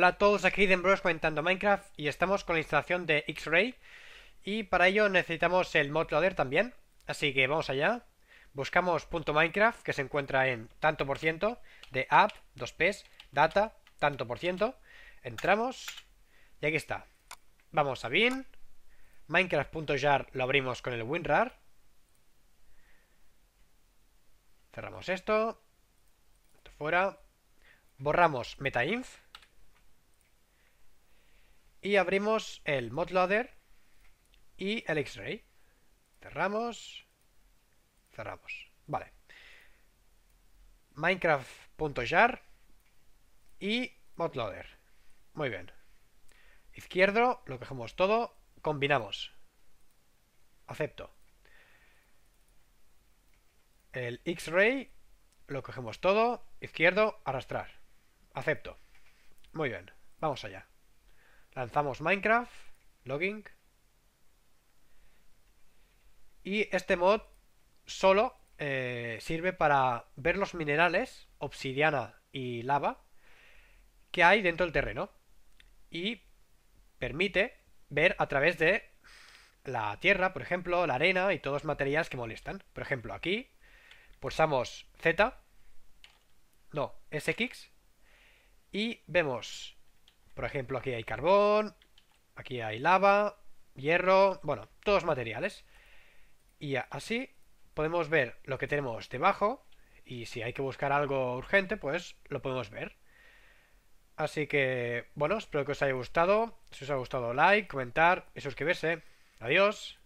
Hola a todos, aquí Hidden Bros comentando Minecraft y estamos con la instalación de X-Ray y para ello necesitamos el mod loader también, así que vamos allá. Buscamos .minecraft que se encuentra en tanto por ciento de app, 2ps, data, tanto por ciento. Entramos y aquí está. Vamos a bin, minecraft.jar lo abrimos con el WinRAR. Cerramos esto, esto fuera, borramos metainf y abrimos el modloader y el X-Ray. Cerramos, cerramos. Vale. Minecraft.jar y modloader. Muy bien. Izquierdo, lo cogemos todo, combinamos. Acepto. El X-Ray, lo cogemos todo, izquierdo, arrastrar. Acepto. Muy bien, vamos allá. Lanzamos Minecraft, logging. Y este mod solo eh, sirve para ver los minerales, obsidiana y lava, que hay dentro del terreno. Y permite ver a través de la tierra, por ejemplo, la arena y todos los materiales que molestan. Por ejemplo, aquí pulsamos Z, no, SX, y vemos por ejemplo, aquí hay carbón, aquí hay lava, hierro, bueno, todos materiales. Y así podemos ver lo que tenemos debajo y si hay que buscar algo urgente, pues lo podemos ver. Así que, bueno, espero que os haya gustado. Si os ha gustado, like, comentar y suscribirse. Adiós.